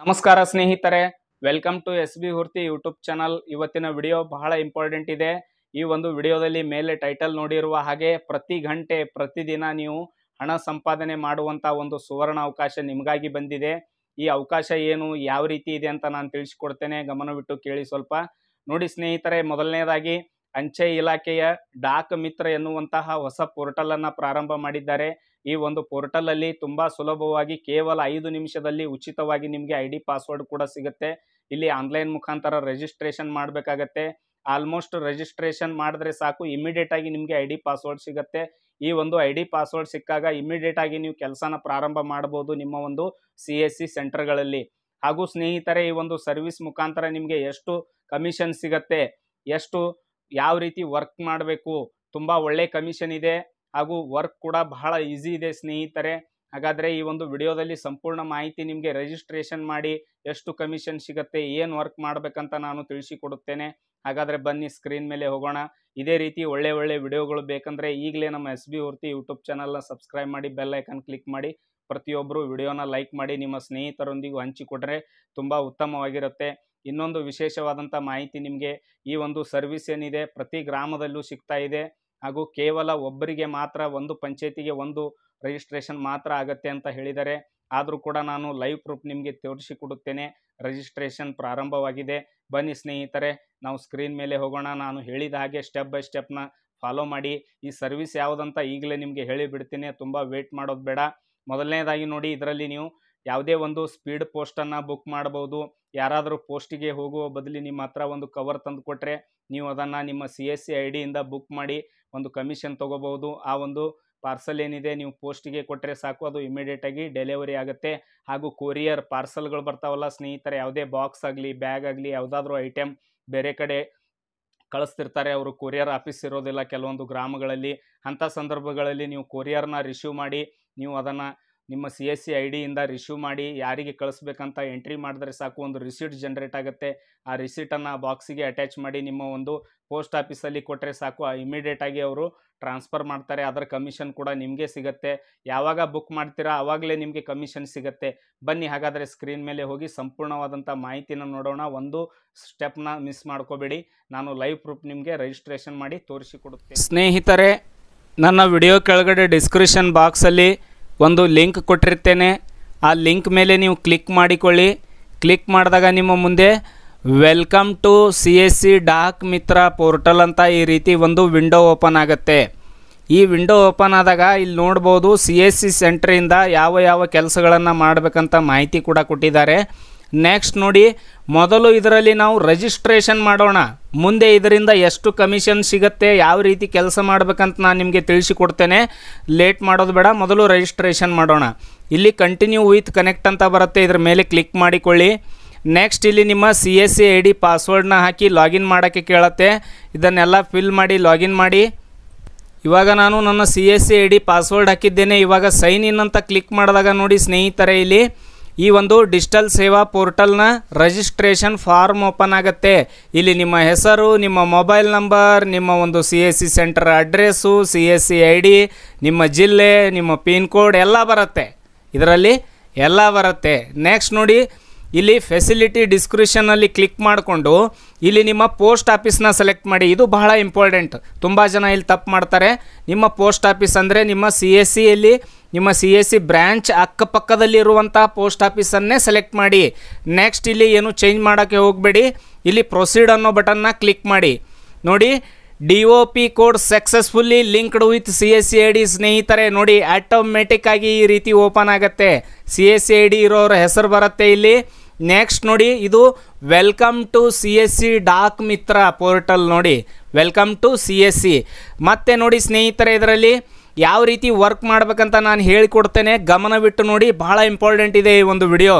ನಮಸ್ಕಾರ ಸ್ನೇಹಿತರೆ welcome to S B ಹುರ್ತಿ ಯೂಟ್ಯೂಬ್ ಚಾನಲ್ ಇವತ್ತಿನ ವಿಡಿಯೋ ಬಹಳ ಇಂಪಾರ್ಟೆಂಟ್ ಇದೆ ಈ ಒಂದು ವಿಡಿಯೋದಲ್ಲಿ ಮೇಲೆ ಟೈಟಲ್ ನೋಡಿರುವ ಹಾಗೆ ಪ್ರತಿ ಗಂಟೆ ಪ್ರತಿದಿನ ನೀವು ಹಣ ಸಂಪಾದನೆ ಮಾಡುವಂಥ ಒಂದು ಸುವರ್ಣ ಅವಕಾಶ ನಿಮಗಾಗಿ ಬಂದಿದೆ ಈ ಅವಕಾಶ ಏನು ಯಾವ ರೀತಿ ಇದೆ ಅಂತ ನಾನು ತಿಳಿಸ್ಕೊಡ್ತೇನೆ ಗಮನವಿಟ್ಟು ಕೇಳಿ ಸ್ವಲ್ಪ ನೋಡಿ ಸ್ನೇಹಿತರೆ ಮೊದಲನೇದಾಗಿ ಅಂಚೆ ಇಲಾಖೆಯ ಡಾಕ್ ಮಿತ್ರ ಎನ್ನುವಂತಹ ಹೊಸ ಪೋರ್ಟಲನ್ನು ಪ್ರಾರಂಭ ಮಾಡಿದ್ದಾರೆ ಈ ಒಂದು ಪೋರ್ಟಲ್ ಅಲ್ಲಿ ತುಂಬಾ ಸುಲಭವಾಗಿ ಕೇವಲ ಐದು ನಿಮಿಷದಲ್ಲಿ ಉಚಿತವಾಗಿ ನಿಮಗೆ ಐ ಡಿ ಪಾಸ್ವರ್ಡ್ ಕೂಡ ಸಿಗುತ್ತೆ ಇಲ್ಲಿ ಆನ್ಲೈನ್ ಮುಖಾಂತರ ರಿಜಿಸ್ಟ್ರೇಷನ್ ಮಾಡಬೇಕಾಗತ್ತೆ ಆಲ್ಮೋಸ್ಟ್ ರಿಜಿಸ್ಟ್ರೇಷನ್ ಮಾಡಿದ್ರೆ ಸಾಕು ಇಮಿಡಿಯೇಟ್ ಆಗಿ ನಿಮಗೆ ಐ ಡಿ ಪಾಸ್ವರ್ಡ್ ಸಿಗುತ್ತೆ ಈ ಒಂದು ಐ ಡಿ ಪಾಸ್ವರ್ಡ್ ಸಿಕ್ಕಾಗ ಇಮಿಡಿಯೇಟ್ ಆಗಿ ನೀವು ಕೆಲಸನ ಪ್ರಾರಂಭ ಮಾಡಬಹುದು ನಿಮ್ಮ ಒಂದು ಸಿ ಎಸ್ ಸಿ ಸೆಂಟರ್ಗಳಲ್ಲಿ ಹಾಗೂ ಸ್ನೇಹಿತರೆ ಈ ಒಂದು ಸರ್ವಿಸ್ ಮುಖಾಂತರ ನಿಮಗೆ ಎಷ್ಟು ಕಮಿಷನ್ ಸಿಗತ್ತೆ ಎಷ್ಟು ಯಾವ ರೀತಿ ವರ್ಕ್ ಮಾಡಬೇಕು ತುಂಬ ಒಳ್ಳೆ ಕಮಿಷನ್ ಇದೆ ಹಾಗೂ ವರ್ಕ್ ಕೂಡ ಬಹಳ ಈಸಿ ಇದೆ ಸ್ನೇಹಿತರೆ ಹಾಗಾದರೆ ಈ ಒಂದು ವಿಡಿಯೋದಲ್ಲಿ ಸಂಪೂರ್ಣ ಮಾಹಿತಿ ನಿಮಗೆ ರಿಜಿಸ್ಟ್ರೇಷನ್ ಮಾಡಿ ಎಷ್ಟು ಕಮಿಷನ್ ಸಿಗುತ್ತೆ ಏನು ವರ್ಕ್ ಮಾಡಬೇಕಂತ ನಾನು ತಿಳಿಸಿಕೊಡುತ್ತೇನೆ ಹಾಗಾದರೆ ಬನ್ನಿ ಸ್ಕ್ರೀನ್ ಮೇಲೆ ಹೋಗೋಣ ಇದೇ ರೀತಿ ಒಳ್ಳೆ ಒಳ್ಳೆ ವಿಡಿಯೋಗಳು ಬೇಕಂದರೆ ಈಗಲೇ ನಮ್ಮ ಎಸ್ ಬಿ ಹೊರ್ತಿ ಯೂಟ್ಯೂಬ್ ಚಾನಲ್ನ ಸಬ್ಸ್ಕ್ರೈಬ್ ಮಾಡಿ ಬೆಲ್ ಐಕನ್ ಕ್ಲಿಕ್ ಮಾಡಿ ಪ್ರತಿಯೊಬ್ಬರು ವಿಡಿಯೋನ ಲೈಕ್ ಮಾಡಿ ನಿಮ್ಮ ಸ್ನೇಹಿತರೊಂದಿಗೂ ಹಂಚಿಕೊಟ್ರೆ ತುಂಬ ಉತ್ತಮವಾಗಿರುತ್ತೆ ಇನ್ನೊಂದು ವಿಶೇಷವಾದಂಥ ಮಾಹಿತಿ ನಿಮಗೆ ಈ ಒಂದು ಸರ್ವಿಸ್ ಏನಿದೆ ಪ್ರತಿ ಗ್ರಾಮದಲ್ಲೂ ಸಿಗ್ತಾ ಇದೆ ಹಾಗೂ ಕೇವಲ ಒಬ್ಬರಿಗೆ ಮಾತ್ರ ಒಂದು ಪಂಚಾಯತಿಗೆ ಒಂದು ರಿಜಿಸ್ಟ್ರೇಷನ್ ಮಾತ್ರ ಆಗತ್ತೆ ಅಂತ ಹೇಳಿದರೆ ಆದರೂ ಕೂಡ ನಾನು ಲೈವ್ ಪ್ರೂಫ್ ನಿಮಗೆ ತೋರಿಸಿಕೊಡುತ್ತೇನೆ ರಿಜಿಸ್ಟ್ರೇಷನ್ ಪ್ರಾರಂಭವಾಗಿದೆ ಬನ್ನಿ ಸ್ನೇಹಿತರೆ ನಾವು ಸ್ಕ್ರೀನ್ ಮೇಲೆ ಹೋಗೋಣ ನಾನು ಹೇಳಿದ ಹಾಗೆ ಸ್ಟೆಪ್ ಬೈ ಸ್ಟೆಪ್ನ ಫಾಲೋ ಮಾಡಿ ಈ ಸರ್ವಿಸ್ ಯಾವುದಂತ ಈಗಲೇ ನಿಮಗೆ ಹೇಳಿಬಿಡ್ತೀನಿ ತುಂಬ ವೇಟ್ ಮಾಡೋದು ಬೇಡ ಮೊದಲನೇದಾಗಿ ನೋಡಿ ಇದರಲ್ಲಿ ನೀವು ಯಾವುದೇ ಒಂದು ಸ್ಪೀಡ್ ಪೋಸ್ಟನ್ನು ಬುಕ್ ಮಾಡ್ಬೋದು ಯಾರಾದರೂ ಪೋಸ್ಟಿಗೆ ಹೋಗುವ ಬದಲಿ ನಿಮ್ಮ ಹತ್ರ ಒಂದು ಕವರ್ ತಂದು ಕೊಟ್ಟರೆ ನೀವು ಅದನ್ನು ನಿಮ್ಮ ಸಿ ಎಸ್ ಸಿ ಐ ಡಿಯಿಂದ ಬುಕ್ ಮಾಡಿ ಒಂದು ಕಮಿಷನ್ ತೊಗೋಬೋದು ಆ ಒಂದು ಪಾರ್ಸಲ್ ಏನಿದೆ ನೀವು ಪೋಸ್ಟಿಗೆ ಕೊಟ್ಟರೆ ಸಾಕು ಅದು ಇಮಿಡಿಯೇಟಾಗಿ ಡೆಲಿವರಿ ಆಗುತ್ತೆ ಹಾಗೂ ಕೊರಿಯರ್ ಪಾರ್ಸಲ್ಗಳು ಬರ್ತಾವಲ್ಲ ಸ್ನೇಹಿತರೆ ಯಾವುದೇ ಬಾಕ್ಸ್ ಆಗಲಿ ಬ್ಯಾಗ್ ಆಗಲಿ ಯಾವುದಾದ್ರೂ ಐಟಮ್ ಬೇರೆ ಕಡೆ ಕಳಿಸ್ತಿರ್ತಾರೆ ಅವರು ಕೊರಿಯರ್ ಆಫೀಸ್ ಇರೋದಿಲ್ಲ ಕೆಲವೊಂದು ಗ್ರಾಮಗಳಲ್ಲಿ ಅಂಥ ಸಂದರ್ಭಗಳಲ್ಲಿ ನೀವು ಕೊರಿಯರ್ನ ರಿಸೀವ್ ಮಾಡಿ ನೀವು ಅದನ್ನು ನಿಮ್ಮ ಸಿ ಎಸ್ ಸಿ ಐ ಡಿಯಿಂದ ರಿಶ್ಯೂ ಮಾಡಿ ಯಾರಿಗೆ ಕಳಿಸ್ಬೇಕಂತ ಎಂಟ್ರಿ ಮಾಡಿದ್ರೆ ಸಾಕು ಒಂದು ರಿಸೀಟ್ ಜನ್ರೇಟ್ ಆಗುತ್ತೆ ಆ ರಿಸೀಟನ್ನು ಬಾಕ್ಸಿಗೆ ಅಟ್ಯಾಚ್ ಮಾಡಿ ನಿಮ್ಮ ಒಂದು ಪೋಸ್ಟ್ ಆಫೀಸಲ್ಲಿ ಕೊಟ್ಟರೆ ಸಾಕು ಇಮಿಡಿಯೇಟಾಗಿ ಅವರು ಟ್ರಾನ್ಸ್ಫರ್ ಮಾಡ್ತಾರೆ ಅದರ ಕಮಿಷನ್ ಕೂಡ ನಿಮಗೆ ಸಿಗುತ್ತೆ ಯಾವಾಗ ಬುಕ್ ಮಾಡ್ತೀರಾ ಆವಾಗಲೇ ನಿಮಗೆ ಕಮಿಷನ್ ಸಿಗುತ್ತೆ ಬನ್ನಿ ಹಾಗಾದರೆ ಸ್ಕ್ರೀನ್ ಮೇಲೆ ಹೋಗಿ ಸಂಪೂರ್ಣವಾದಂಥ ಮಾಹಿತಿನ ನೋಡೋಣ ಒಂದು ಸ್ಟೆಪ್ನ ಮಿಸ್ ಮಾಡ್ಕೋಬೇಡಿ ನಾನು ಲೈವ್ ಪ್ರೂಫ್ ನಿಮಗೆ ರಿಜಿಸ್ಟ್ರೇಷನ್ ಮಾಡಿ ತೋರಿಸಿಕೊಡುತ್ತೆ ಸ್ನೇಹಿತರೆ ನನ್ನ ವಿಡಿಯೋ ಕೆಳಗಡೆ ಡಿಸ್ಕ್ರಿಪ್ಷನ್ ಬಾಕ್ಸಲ್ಲಿ ಒಂದು ಲಿಂಕ್ ಕೊಟ್ಟಿರ್ತೇನೆ ಆ ಲಿಂಕ್ ಮೇಲೆ ನೀವು ಕ್ಲಿಕ್ ಮಾಡಿಕೊಳ್ಳಿ ಕ್ಲಿಕ್ ಮಾಡಿದಾಗ ನಿಮ್ಮ ಮುಂದೆ welcome to C S C Dak Mitra portal ಅಂತ ಈ ರೀತಿ ಒಂದು ವಿಂಡೋ ಓಪನ್ ಆಗುತ್ತೆ ಈ ವಿಂಡೋ ಓಪನ್ ಆದಾಗ ಇಲ್ಲಿ ನೋಡ್ಬೋದು ಸಿ ಎಸ್ ಸಿ ಸೆಂಟ್ರಿಂದ ಯಾವ ಯಾವ ಕೆಲಸಗಳನ್ನು ಮಾಡಬೇಕಂತ ಮಾಹಿತಿ ಕೂಡ ಕೊಟ್ಟಿದ್ದಾರೆ ನೆಕ್ಸ್ಟ್ ನೋಡಿ ಮೊದಲು ಇದರಲ್ಲಿ ನಾವು ರಿಜಿಸ್ಟ್ರೇಷನ್ ಮಾಡೋಣ ಮುಂದೆ ಇದರಿಂದ ಎಷ್ಟು ಕಮಿಷನ್ ಸಿಗುತ್ತೆ ಯಾವ ರೀತಿ ಕೆಲಸ ಮಾಡಬೇಕಂತ ನಾನು ನಿಮಗೆ ತಿಳಿಸಿಕೊಡ್ತೇನೆ ಲೇಟ್ ಮಾಡೋದು ಬೇಡ ಮೊದಲು ರಿಜಿಸ್ಟ್ರೇಷನ್ ಮಾಡೋಣ ಇಲ್ಲಿ ಕಂಟಿನ್ಯೂ ವಿತ್ ಕನೆಕ್ಟ್ ಅಂತ ಬರುತ್ತೆ ಇದರ ಮೇಲೆ ಕ್ಲಿಕ್ ಮಾಡಿಕೊಳ್ಳಿ ನೆಕ್ಸ್ಟ್ ಇಲ್ಲಿ ನಿಮ್ಮ C S C I D ಪಾಸ್ವರ್ಡ್ನ ಹಾಕಿ ಲಾಗಿನ್ ಮಾಡೋಕ್ಕೆ ಕೇಳುತ್ತೆ ಇದನ್ನೆಲ್ಲ ಫಿಲ್ ಮಾಡಿ ಲಾಗಿನ್ ಮಾಡಿ ಇವಾಗ ನಾನು ನನ್ನ C S C I D password ಹಾಕಿದ್ದೇನೆ ಇವಾಗ ಸೈನ್ ಇನ್ ಅಂತ ಕ್ಲಿಕ್ ಮಾಡಿದಾಗ ನೋಡಿ ಸ್ನೇಹಿತರೆ ಇಲ್ಲಿ ಈ ಒಂದು ಡಿಜಿಟಲ್ ಸೇವಾ ಪೋರ್ಟಲ್ನ ರಿಜಿಸ್ಟ್ರೇಷನ್ ಫಾರ್ಮ್ ಓಪನ್ ಆಗುತ್ತೆ ಇಲ್ಲಿ ನಿಮ್ಮ ಹೆಸರು ನಿಮ್ಮ ಮೊಬೈಲ್ ನಂಬರ್ ನಿಮ್ಮ ಒಂದು C S C center address C S C I D ನಿಮ್ಮ ಜಿಲ್ಲೆ ನಿಮ್ಮ ಪಿನ್ ಕೋಡ್ ಎಲ್ಲ ಬರುತ್ತೆ ಇದರಲ್ಲಿ ಎಲ್ಲ ಬರುತ್ತೆ ನೆಕ್ಸ್ಟ್ ನೋಡಿ ಇಲ್ಲಿ ಫೆಸಿಲಿಟಿ ಡಿಸ್ಕ್ರಿಪ್ಷನಲ್ಲಿ ಕ್ಲಿಕ್ ಮಾಡಿಕೊಂಡು ಇಲ್ಲಿ ನಿಮ್ಮ ಪೋಸ್ಟ್ ಆಫೀಸ್ನ ಸೆಲೆಕ್ಟ್ ಮಾಡಿ ಇದು ಬಹಳ ಇಂಪಾರ್ಟೆಂಟ್ ತುಂಬ ಜನ ಇಲ್ಲಿ ತಪ್ಪು ಮಾಡ್ತಾರೆ ನಿಮ್ಮ ಪೋಸ್ಟ್ ಆಫೀಸ್ ಅಂದರೆ ನಿಮ್ಮ ಸಿ ಎಸ್ ಸಿಯಲ್ಲಿ ನಿಮ್ಮ ಸಿ ಎಸ್ ಸಿ ಬ್ರ್ಯಾಂಚ್ ಅಕ್ಕಪಕ್ಕದಲ್ಲಿರುವಂಥ ಪೋಸ್ಟ್ ಆಫೀಸನ್ನೇ ಸೆಲೆಕ್ಟ್ ಮಾಡಿ ನೆಕ್ಸ್ಟ್ ಇಲ್ಲಿ ಏನು ಚೇಂಜ್ ಮಾಡೋಕ್ಕೆ ಹೋಗಬೇಡಿ ಇಲ್ಲಿ ಪ್ರೊಸೀಡ್ ಅನ್ನೋ ಬಟನ್ನ ಕ್ಲಿಕ್ ಮಾಡಿ ನೋಡಿ D O P code successfully linked with C S C I D ಸ್ನೇಹಿತರೆ ನೋಡಿ ಆಟೋಮೆಟಿಕ್ಕಾಗಿ ಈ ರೀತಿ ಓಪನ್ ಆಗುತ್ತೆ C S C I D ಇರೋರ ಹೆಸರು ಬರುತ್ತೆ ಇಲ್ಲಿ ನೆಕ್ಸ್ಟ್ ನೋಡಿ ಇದು welcome to C S C Dak Mitra portal ನೋಡಿ welcome to C S C ಮತ್ತು ನೋಡಿ ಸ್ನೇಹಿತರೆ ಇದರಲ್ಲಿ ಯಾವ ರೀತಿ ವರ್ಕ್ ಮಾಡಬೇಕಂತ ನಾನು ಹೇಳಿಕೊಡ್ತೇನೆ ಗಮನವಿಟ್ಟು ನೋಡಿ ಭಾಳ ಇಂಪಾರ್ಟೆಂಟ್ ಇದೆ ಈ ಒಂದು ವಿಡಿಯೋ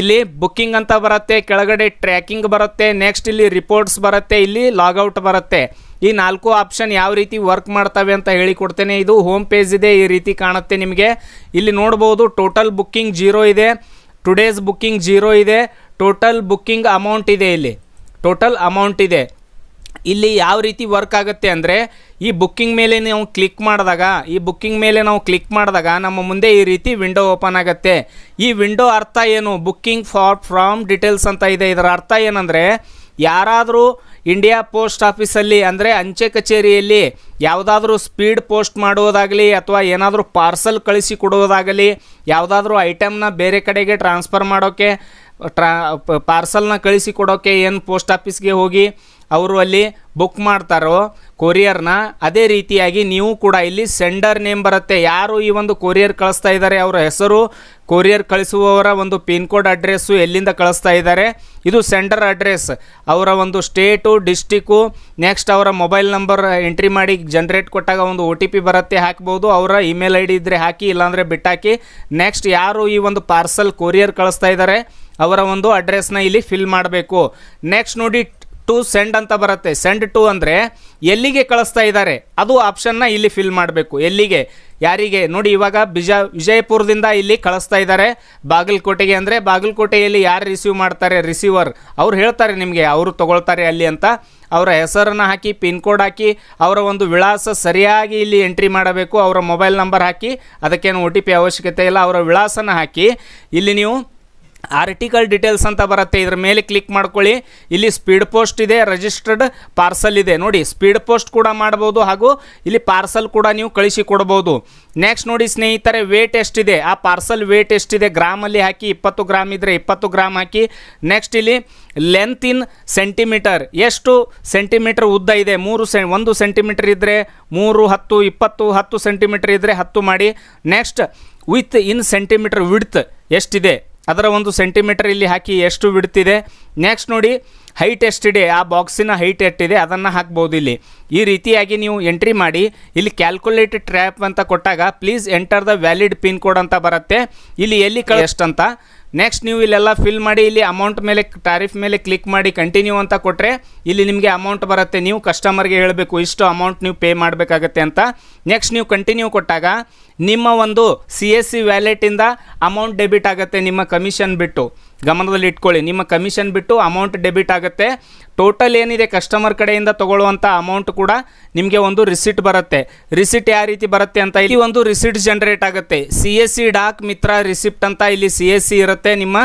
ಇಲ್ಲಿ ಬುಕ್ಕಿಂಗ್ ಅಂತ ಬರುತ್ತೆ ಕೆಳಗಡೆ ಟ್ರ್ಯಾಕಿಂಗ್ ಬರುತ್ತೆ ನೆಕ್ಸ್ಟ್ ಇಲ್ಲಿ ರಿಪೋರ್ಟ್ಸ್ ಬರುತ್ತೆ ಇಲ್ಲಿ ಲಾಗೌಟ್ ಬರುತ್ತೆ ಈ ನಾಲ್ಕು ಆಪ್ಷನ್ ಯಾವ ರೀತಿ ವರ್ಕ್ ಮಾಡ್ತವೆ ಅಂತ ಹೇಳಿಕೊಡ್ತೇನೆ ಇದು ಹೋಮ್ ಪೇಜ್ ಇದೆ ಈ ರೀತಿ ಕಾಣುತ್ತೆ ನಿಮಗೆ ಇಲ್ಲಿ ನೋಡ್ಬೋದು ಟೋಟಲ್ ಬುಕ್ಕಿಂಗ್ ಜೀರೋ ಇದೆ ಟುಡೇಸ್ ಬುಕ್ಕಿಂಗ್ ಜೀರೋ ಇದೆ ಟೋಟಲ್ ಬುಕ್ಕಿಂಗ್ ಅಮೌಂಟ್ ಇದೆ ಇಲ್ಲಿ ಟೋಟಲ್ ಅಮೌಂಟ್ ಇದೆ ಇಲ್ಲಿ ಯಾವ ರೀತಿ ವರ್ಕ್ ಆಗುತ್ತೆ ಅಂದರೆ ಈ ಬುಕ್ಕಿಂಗ್ ಮೇಲೆ ನಾವು ಕ್ಲಿಕ್ ಮಾಡಿದಾಗ ಈ ಬುಕ್ಕಿಂಗ್ ಮೇಲೆ ನಾವು ಕ್ಲಿಕ್ ಮಾಡಿದಾಗ ನಮ್ಮ ಮುಂದೆ ಈ ರೀತಿ ವಿಂಡೋ ಓಪನ್ ಆಗುತ್ತೆ ಈ ವಿಂಡೋ ಅರ್ಥ ಏನು ಬುಕ್ಕಿಂಗ್ ಫಾರ್ ಫ್ರಾಮ್ ಡಿಟೇಲ್ಸ್ ಅಂತ ಇದೆ ಇದರ ಅರ್ಥ ಏನಂದರೆ ಯಾರಾದರೂ ಇಂಡಿಯಾ ಪೋಸ್ಟ್ ಆಫೀಸಲ್ಲಿ ಅಂದರೆ ಅಂಚೆ ಕಚೇರಿಯಲ್ಲಿ ಯಾವುದಾದ್ರೂ ಸ್ಪೀಡ್ ಪೋಸ್ಟ್ ಮಾಡುವುದಾಗಲಿ ಅಥವಾ ಏನಾದರೂ ಪಾರ್ಸಲ್ ಕಳಿಸಿ ಕೊಡುವುದಾಗಲಿ ಯಾವುದಾದ್ರೂ ಐಟಮ್ನ ಬೇರೆ ಕಡೆಗೆ ಟ್ರಾನ್ಸ್ಫರ್ ಮಾಡೋಕ್ಕೆ ಟ್ರಾ ಪಾರ್ಸಲ್ನ ಕಳಿಸಿ ಕೊಡೋಕ್ಕೆ ಏನು ಪೋಸ್ಟ್ ಆಫೀಸ್ಗೆ ಹೋಗಿ ಅವರು ಅಲ್ಲಿ ಬುಕ್ ಮಾಡ್ತಾರೋ ಕೊರಿಯರ್ನ ಅದೇ ರೀತಿಯಾಗಿ ನೀವು ಕೂಡ ಇಲ್ಲಿ ಸೆಂಡರ್ ನೇಮ್ ಬರುತ್ತೆ ಯಾರು ಈ ಒಂದು ಕೊರಿಯರ್ ಕಳಿಸ್ತಾ ಇದ್ದಾರೆ ಅವರ ಹೆಸರು ಕೊರಿಯರ್ ಕಳಿಸುವವರ ಒಂದು ಪಿನ್ ಕೋಡ್ ಅಡ್ರೆಸ್ಸು ಎಲ್ಲಿಂದ ಕಳಿಸ್ತಾ ಇದ್ದಾರೆ ಇದು ಸೆಂಡರ್ ಅಡ್ರೆಸ್ ಅವರ ಒಂದು ಸ್ಟೇಟು ಡಿಸ್ಟಿಕ್ಕು ನೆಕ್ಸ್ಟ್ ಅವರ ಮೊಬೈಲ್ ನಂಬರ್ ಎಂಟ್ರಿ ಮಾಡಿ ಜನ್ರೇಟ್ ಕೊಟ್ಟಾಗ ಒಂದು ಒ ಟಿ ಪಿ ಬರುತ್ತೆ ಹಾಕ್ಬೋದು ಅವರ ಇಮೇಲ್ ಐ ಡಿ ಇದ್ದರೆ ಹಾಕಿ ಇಲ್ಲಾಂದರೆ ಬಿಟ್ಟಾಕಿ ನೆಕ್ಸ್ಟ್ ಯಾರು ಈ ಒಂದು ಪಾರ್ಸಲ್ ಕೊರಿಯರ್ ಕಳಿಸ್ತಾ ಇದ್ದಾರೆ ಅವರ ಒಂದು ಅಡ್ರೆಸ್ನ ಇಲ್ಲಿ ಫಿಲ್ ಮಾಡಬೇಕು ನೆಕ್ಸ್ಟ್ ನೋಡಿ ಟು ಸೆಂಡ್ ಅಂತ ಬರುತ್ತೆ ಸೆಂಡ್ ಟು ಅಂದರೆ ಎಲ್ಲಿಗೆ ಕಳಿಸ್ತಾ ಇದ್ದಾರೆ ಅದು ಆಪ್ಷನ್ನ ಇಲ್ಲಿ ಫಿಲ್ ಮಾಡಬೇಕು ಎಲ್ಲಿಗೆ ಯಾರಿಗೆ ನೋಡಿ ಇವಾಗ ಬಿಜ ವಿಜಯಪುರದಿಂದ ಇಲ್ಲಿ ಕಳಿಸ್ತಾ ಇದ್ದಾರೆ ಬಾಗಲಕೋಟೆಗೆ ಅಂದರೆ ಬಾಗಲಕೋಟೆಯಲ್ಲಿ ಯಾರು ರಿಸೀವ್ ಮಾಡ್ತಾರೆ ರಿಸೀವರ್ ಅವ್ರು ಹೇಳ್ತಾರೆ ನಿಮಗೆ ಅವರು ತೊಗೊಳ್ತಾರೆ ಅಲ್ಲಿ ಅಂತ ಅವರ ಹೆಸರನ್ನು ಹಾಕಿ ಪಿನ್ ಕೋಡ್ ಹಾಕಿ ಅವರ ಒಂದು ವಿಳಾಸ ಸರಿಯಾಗಿ ಇಲ್ಲಿ ಎಂಟ್ರಿ ಮಾಡಬೇಕು ಅವರ ಮೊಬೈಲ್ ನಂಬರ್ ಹಾಕಿ ಅದಕ್ಕೇನು ಒ ಟಿ ಪಿ ಅವಶ್ಯಕತೆ ಇಲ್ಲ ಅವರ ವಿಳಾಸನ ಹಾಕಿ ಇಲ್ಲಿ ನೀವು ಆರ್ಟಿಕಲ್ ಡೀಟೇಲ್ಸ್ ಅಂತ ಬರುತ್ತೆ ಇದ್ರ ಮೇಲೆ ಕ್ಲಿಕ್ ಮಾಡ್ಕೊಳ್ಳಿ ಇಲ್ಲಿ ಸ್ಪೀಡ್ ಪೋಸ್ಟ್ ಇದೆ ರಿಜಿಸ್ಟರ್ಡ್ ಪಾರ್ಸಲ್ ಇದೆ ನೋಡಿ ಸ್ಪೀಡ್ ಪೋಸ್ಟ್ ಕೂಡ ಮಾಡ್ಬೋದು ಹಾಗೂ ಇಲ್ಲಿ ಪಾರ್ಸಲ್ ಕೂಡ ನೀವು ಕಳಿಸಿ ಕೊಡ್ಬೋದು ನೆಕ್ಸ್ಟ್ ನೋಡಿ ಸ್ನೇಹಿತರೆ ವೇಟ್ ಎಷ್ಟಿದೆ ಆ ಪಾರ್ಸಲ್ ವೇಟ್ ಎಷ್ಟಿದೆ ಗ್ರಾಮಲ್ಲಿ ಹಾಕಿ ಇಪ್ಪತ್ತು ಗ್ರಾಮ್ ಇದ್ದರೆ ಇಪ್ಪತ್ತು ಗ್ರಾಮ್ ಹಾಕಿ ನೆಕ್ಸ್ಟ್ ಇಲ್ಲಿ ಲೆಂತ್ ಇನ್ ಸೆಂಟಿಮೀಟರ್ ಎಷ್ಟು ಸೆಂಟಿಮೀಟರ್ ಉದ್ದ ಇದೆ ಮೂರು ಸೆ ಒಂದು ಸೆಂಟಿಮೀಟರ್ ಇದ್ದರೆ ಮೂರು ಹತ್ತು ಇಪ್ಪತ್ತು ಹತ್ತು ಸೆಂಟಿಮೀಟರ್ ಇದ್ದರೆ ಹತ್ತು ಮಾಡಿ next width in centimeter width ಎಷ್ಟಿದೆ ಅದರ ಒಂದು ಸೆಂಟಿಮೀಟರ್ ಇಲ್ಲಿ ಹಾಕಿ ಎಷ್ಟು ಬಿಡ್ತಿದೆ ನೆಕ್ಸ್ಟ್ ನೋಡಿ ಹೈಟ್ ಎಷ್ಟಿದೆ ಆ ಬಾಕ್ಸಿನ ಹೈಟ್ ಎಷ್ಟಿದೆ ಅದನ್ನು ಹಾಕ್ಬೋದು ಇಲ್ಲಿ ಈ ರೀತಿಯಾಗಿ ನೀವು ಎಂಟ್ರಿ ಮಾಡಿ ಇಲ್ಲಿ ಕ್ಯಾಲ್ಕುಲೇಟ್ ಟ್ರ್ಯಾಪ್ ಅಂತ ಕೊಟ್ಟಾಗ please enter the valid pin code ಅಂತ ಬರುತ್ತೆ ಇಲ್ಲಿ ಎಲ್ಲಿ ಕಳೆ ಎಷ್ಟಂತ ನೆಕ್ಸ್ಟ್ ನೀವು ಇಲ್ಲೆಲ್ಲ ಫಿಲ್ ಮಾಡಿ ಇಲ್ಲಿ ಅಮೌಂಟ್ ಮೇಲೆ ಟ್ಯಾರಿಫ್ ಮೇಲೆ ಕ್ಲಿಕ್ ಮಾಡಿ ಕಂಟಿನ್ಯೂ ಅಂತ ಕೊಟ್ಟರೆ ಇಲ್ಲಿ ನಿಮಗೆ ಅಮೌಂಟ್ ಬರುತ್ತೆ ನೀವು ಕಸ್ಟಮರ್ಗೆ ಹೇಳಬೇಕು ಇಷ್ಟು ಅಮೌಂಟ್ ನೀವು ಪೇ ಮಾಡಬೇಕಾಗತ್ತೆ ಅಂತ ನೆಕ್ಸ್ಟ್ ನೀವು ಕಂಟಿನ್ಯೂ ಕೊಟ್ಟಾಗ ನಿಮ್ಮ ಒಂದು ಸಿ ಎಸ್ ಸಿ ವ್ಯಾಲೆಟಿಂದ ಅಮೌಂಟ್ ಡೆಬಿಟ್ ಆಗುತ್ತೆ ನಿಮ್ಮ ಕಮಿಷನ್ ಬಿಟ್ಟು ಗಮನದಲ್ಲಿ ಇಟ್ಕೊಳ್ಳಿ ನಿಮ್ಮ ಕಮಿಷನ್ ಬಿಟ್ಟು ಅಮೌಂಟ್ ಡೆಬಿಟ್ ಆಗುತ್ತೆ ಟೋಟಲ್ ಏನಿದೆ ಕಸ್ಟಮರ್ ಕಡೆಯಿಂದ ತೊಗೊಳ್ಳುವಂಥ ಅಮೌಂಟ್ ಕೂಡ ನಿಮಗೆ ಒಂದು ರಿಸಿಟ್ ಬರುತ್ತೆ ರಿಸಿಟ್ ಯಾವ ರೀತಿ ಬರುತ್ತೆ ಅಂತ ಇಲ್ಲಿ ಒಂದು ರಿಸಿಟ್ ಜನರೇಟ್ ಆಗುತ್ತೆ C S C Dak Mitra receipt ಅಂತ ಇಲ್ಲಿ ಸಿ ಎಸ್ ಸಿ ಇರುತ್ತೆ ನಿಮ್ಮ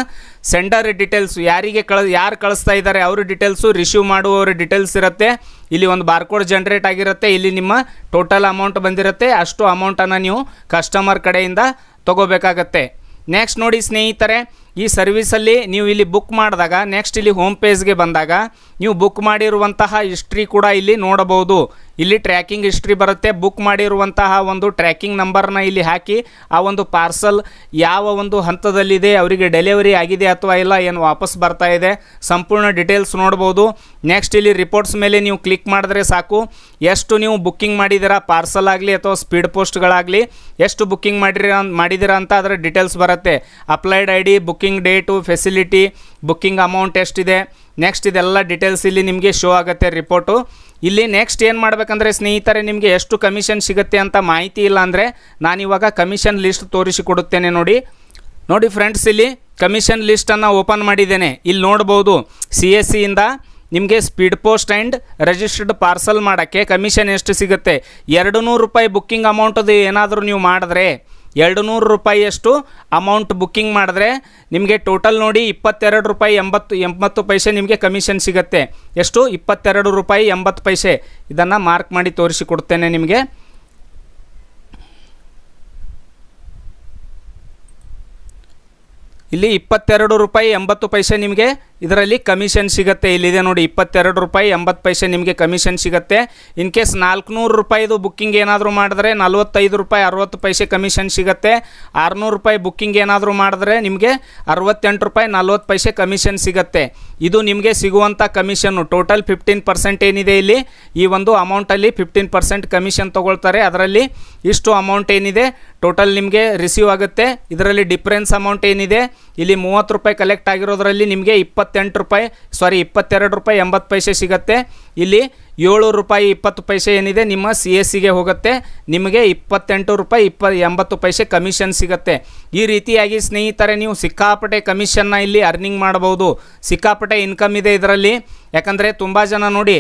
ಸೆಂಡರ್ ಡಿಟೇಲ್ಸ್ ಯಾರಿಗೆ ಕಳ ಯಾರು ಕಳಿಸ್ತಾ ಇದ್ದಾರೆ ಅವ್ರ ಡಿಟೇಲ್ಸು ರಿಸೀವ್ ಮಾಡುವವ್ರ ಡಿಟೇಲ್ಸ್ ಇರುತ್ತೆ ಇಲ್ಲಿ ಒಂದು ಬಾರ್ಕೋಡ್ ಜನ್ರೇಟ್ ಆಗಿರುತ್ತೆ ಇಲ್ಲಿ ನಿಮ್ಮ ಟೋಟಲ್ ಅಮೌಂಟ್ ಬಂದಿರುತ್ತೆ ಅಷ್ಟು ಅಮೌಂಟನ್ನು ನೀವು ಕಸ್ಟಮರ್ ಕಡೆಯಿಂದ ತೊಗೋಬೇಕಾಗತ್ತೆ ನೆಕ್ಸ್ಟ್ ನೋಡಿ ಸ್ನೇಹಿತರೆ ಈ ಸರ್ವಿಸಲ್ಲಿ ನೀವು ಇಲ್ಲಿ ಬುಕ್ ಮಾಡಿದಾಗ ನೆಕ್ಸ್ಟ್ ಇಲ್ಲಿ ಹೋಮ್ ಪೇಜ್ಗೆ ಬಂದಾಗ ನೀವು ಬುಕ್ ಮಾಡಿರುವಂತಹ ಹಿಸ್ಟ್ರಿ ಕೂಡ ಇಲ್ಲಿ ನೋಡಬಹುದು ಇಲ್ಲಿ ಟ್ರ್ಯಾಕಿಂಗ್ ಹಿಸ್ಟ್ರಿ ಬರುತ್ತೆ ಬುಕ್ ಮಾಡಿರುವಂತಹ ಒಂದು ಟ್ರ್ಯಾಕಿಂಗ್ ನಂಬರ್ನ ಇಲ್ಲಿ ಹಾಕಿ ಆ ಒಂದು ಪಾರ್ಸಲ್ ಯಾವ ಒಂದು ಹಂತದಲ್ಲಿದೆ ಅವರಿಗೆ ಡೆಲಿವರಿ ಆಗಿದೆ ಅಥವಾ ಇಲ್ಲ ಏನು ವಾಪಸ್ ಬರ್ತಾ ಇದೆ ಸಂಪೂರ್ಣ ಡೀಟೇಲ್ಸ್ ನೋಡ್ಬೋದು ನೆಕ್ಸ್ಟ್ ಇಲ್ಲಿ ರಿಪೋರ್ಟ್ಸ್ ಮೇಲೆ ನೀವು ಕ್ಲಿಕ್ ಮಾಡಿದ್ರೆ ಸಾಕು ಎಷ್ಟು ನೀವು ಬುಕ್ಕಿಂಗ್ ಮಾಡಿದ್ದೀರಾ ಪಾರ್ಸಲ್ ಆಗಲಿ ಅಥವಾ ಸ್ಪೀಡ್ ಪೋಸ್ಟ್ಗಳಾಗಲಿ ಎಷ್ಟು ಬುಕ್ಕಿಂಗ್ ಮಾಡಿರ ಮಾಡಿದ್ದೀರಾ ಅಂತ ಅದರ ಡೀಟೇಲ್ಸ್ ಬರುತ್ತೆ applied I D booking date facility booking amount ಎಷ್ಟಿದೆ ನೆಕ್ಸ್ಟ್ ಇದೆಲ್ಲ ಡೀಟೇಲ್ಸ್ ಇಲ್ಲಿ ನಿಮಗೆ ಶೋ ಆಗುತ್ತೆ ರಿಪೋರ್ಟು ಇಲ್ಲಿ ನೆಕ್ಸ್ಟ್ ಏನು ಮಾಡಬೇಕಂದ್ರೆ ಸ್ನೇಹಿತರೆ ನಿಮಗೆ ಎಷ್ಟು ಕಮಿಷನ್ ಸಿಗುತ್ತೆ ಅಂತ ಮಾಹಿತಿ ಇಲ್ಲ ಅಂದರೆ ನಾನಿವಾಗ ಕಮಿಷನ್ ಲಿಸ್ಟ್ ತೋರಿಸಿಕೊಡುತ್ತೇನೆ ನೋಡಿ ನೋಡಿ ಫ್ರೆಂಡ್ಸ್ ಇಲ್ಲಿ ಕಮಿಷನ್ ಲಿಸ್ಟನ್ನು ಓಪನ್ ಮಾಡಿದ್ದೇನೆ ಇಲ್ಲಿ ನೋಡ್ಬೋದು ಸಿ ಎಸ್ ಸಿಯಿಂದ ನಿಮಗೆ speed post and registered parcel ಮಾಡೋಕ್ಕೆ ಕಮಿಷನ್ ಎಷ್ಟು ಸಿಗುತ್ತೆ ಎರಡು ನೂರು ರೂಪಾಯಿ ಬುಕ್ಕಿಂಗ್ ಅಮೌಂಟದು ಏನಾದರೂ ನೀವು ಮಾಡಿದ್ರೆ ಎರಡು ನೂರು ರೂಪಾಯಿಯಷ್ಟು ಅಮೌಂಟ್ ಬುಕ್ಕಿಂಗ್ ಮಾಡಿದ್ರೆ ನಿಮಗೆ ಟೋಟಲ್ ನೋಡಿ ಇಪ್ಪತ್ತೆರಡು ರೂಪಾಯಿ ಎಂಬತ್ತು ಎಂಬತ್ತು ಪೈಸೆ ನಿಮಗೆ ಕಮಿಷನ್ ಸಿಗುತ್ತೆ ಎಷ್ಟು ಇಪ್ಪತ್ತೆರಡು ರೂಪಾಯಿ ಎಂಬತ್ತು ಪೈಸೆ ಇದನ್ನು ಮಾರ್ಕ್ ಮಾಡಿ ತೋರಿಸಿಕೊಡ್ತೇನೆ ನಿಮಗೆ ಇಲ್ಲಿ ಇಪ್ಪತ್ತೆರಡು ರೂಪಾಯಿ ಎಂಬತ್ತು ಪೈಸೆ ನಿಮಗೆ ಇದರಲ್ಲಿ ಕಮಿಷನ್ ಸಿಗುತ್ತೆ ಇಲ್ಲಿದೆ ನೋಡಿ ಇಪ್ಪತ್ತೆರಡು ರೂಪಾಯಿ ಎಂಬತ್ತು ಪೈಸೆ ನಿಮಗೆ ಕಮಿಷನ್ ಸಿಗುತ್ತೆ ಇನ್ ಕೇಸ್ ನಾಲ್ಕುನೂರು ರೂಪಾಯಿದು ಬುಕ್ಕಿಂಗ್ ಏನಾದರೂ ಮಾಡಿದ್ರೆ ನಲ್ವತ್ತೈದು ರೂಪಾಯಿ ಅರವತ್ತು ಪೈಸೆ ಕಮಿಷನ್ ಸಿಗುತ್ತೆ ಆರುನೂರು ರೂಪಾಯಿ ಬುಕ್ಕಿಂಗ್ ಏನಾದರೂ ಮಾಡಿದ್ರೆ ನಿಮಗೆ ಅರವತ್ತೆಂಟು ರೂಪಾಯಿ ನಲ್ವತ್ತು ಪೈಸೆ ಕಮಿಷನ್ ಸಿಗುತ್ತೆ ಇದು ನಿಮಗೆ ಸಿಗುವಂಥ ಕಮಿಷನ್ನು ಟೋಟಲ್ ಫಿಫ್ಟೀನ್ ಪರ್ಸೆಂಟ್ ಏನಿದೆ ಇಲ್ಲಿ ಈ ಒಂದು ಅಮೌಂಟಲ್ಲಿ ಫಿಫ್ಟೀನ್ ಪರ್ಸೆಂಟ್ ಕಮಿಷನ್ ತೊಗೊಳ್ತಾರೆ ಅದರಲ್ಲಿ ಇಷ್ಟು ಅಮೌಂಟ್ ಏನಿದೆ ಟೋಟಲ್ ನಿಮಗೆ ರಿಸೀವ್ ಆಗುತ್ತೆ ಇದರಲ್ಲಿ ಡಿಫ್ರೆನ್ಸ್ ಅಮೌಂಟ್ ಏನಿದೆ ಇಲ್ಲಿ ಮೂವತ್ತು ರೂಪಾಯಿ ಕಲೆಕ್ಟ್ ಆಗಿರೋದ್ರಲ್ಲಿ ನಿಮಗೆ ಇಪ್ಪತ್ತು ಇಪ್ಪತ್ತೆಂಟು ರೂಪಾಯಿ ಸಾರಿ ಇಪ್ಪತ್ತೆರಡು ರೂಪಾಯಿ ಎಂಬತ್ತು ಪೈಸೆ ಸಿಗುತ್ತೆ ಇಲ್ಲಿ ಏಳು ರೂಪಾಯಿ ಇಪ್ಪತ್ತು ಪೈಸೆ ಏನಿದೆ ನಿಮ್ಮ ಸಿ ಎಸ್ ಸಿಗೆ ಹೋಗುತ್ತೆ ನಿಮಗೆ ಇಪ್ಪತ್ತೆಂಟು ರೂಪಾಯಿ ಇಪ್ಪ ಎಂಬತ್ತು ಪೈಸೆ ಕಮಿಷನ್ ಸಿಗುತ್ತೆ ಈ ರೀತಿಯಾಗಿ ಸ್ನೇಹಿತರೆ ನೀವು ಸಿಕ್ಕಾಪಟ್ಟೆ ಕಮಿಷನ್ನ ಇಲ್ಲಿ ಅರ್ನಿಂಗ್ ಮಾಡ್ಬೋದು ಸಿಕ್ಕಾಪಟ್ಟೆ ಇನ್ಕಮ್ ಇದೆ ಇದರಲ್ಲಿ ಯಾಕಂದರೆ ತುಂಬ ಜನ ನೋಡಿ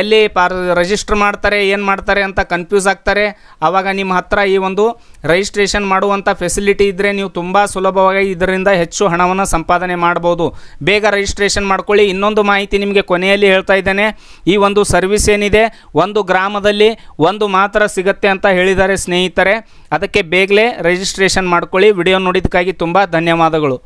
ಎಲ್ಲಿ ಪಾರ್ ರಿಜಿಸ್ಟ್ರ್ ಮಾಡ್ತಾರೆ ಏನು ಮಾಡ್ತಾರೆ ಅಂತ ಕನ್ಫ್ಯೂಸ್ ಆಗ್ತಾರೆ ಆವಾಗ ನಿಮ್ಮ ಹತ್ರ ಈ ಒಂದು ರಿಜಿಸ್ಟ್ರೇಷನ್ ಮಾಡುವಂಥ ಫೆಸಿಲಿಟಿ ಇದ್ದರೆ ನೀವು ತುಂಬ ಸುಲಭವಾಗಿ ಇದರಿಂದ ಹೆಚ್ಚು ಹಣವನ್ನು ಸಂಪಾದನೆ ಮಾಡ್ಬೋದು ಬೇಗ ರಿಜಿಸ್ಟ್ರೇಷನ್ ಮಾಡ್ಕೊಳ್ಳಿ ಇನ್ನೊಂದು ಮಾಹಿತಿ ನಿಮಗೆ ಕೊನೆಯಲ್ಲಿ ಹೇಳ್ತಾ ಇದ್ದೇನೆ ಈ ಒಂದು ಸರ್ವಿಸ್ ಸರ್ವಿಸ್ ಏನಿದೆ ಒಂದು ಗ್ರಾಮದಲ್ಲಿ ಒಂದು ಮಾತ್ರ ಸಿಗತ್ತೆ ಅಂತ ಹೇಳಿದ್ದಾರೆ ಸ್ನೇಹಿತರೆ ಅದಕ್ಕೆ ಬೇಗಲೇ ರಿಜಿಸ್ಟ್ರೇಷನ್ ಮಾಡ್ಕೊಳ್ಳಿ ವಿಡಿಯೋ ನೋಡಿದ್ದಕ್ಕಾಗಿ ತುಂಬ ಧನ್ಯವಾದಗಳು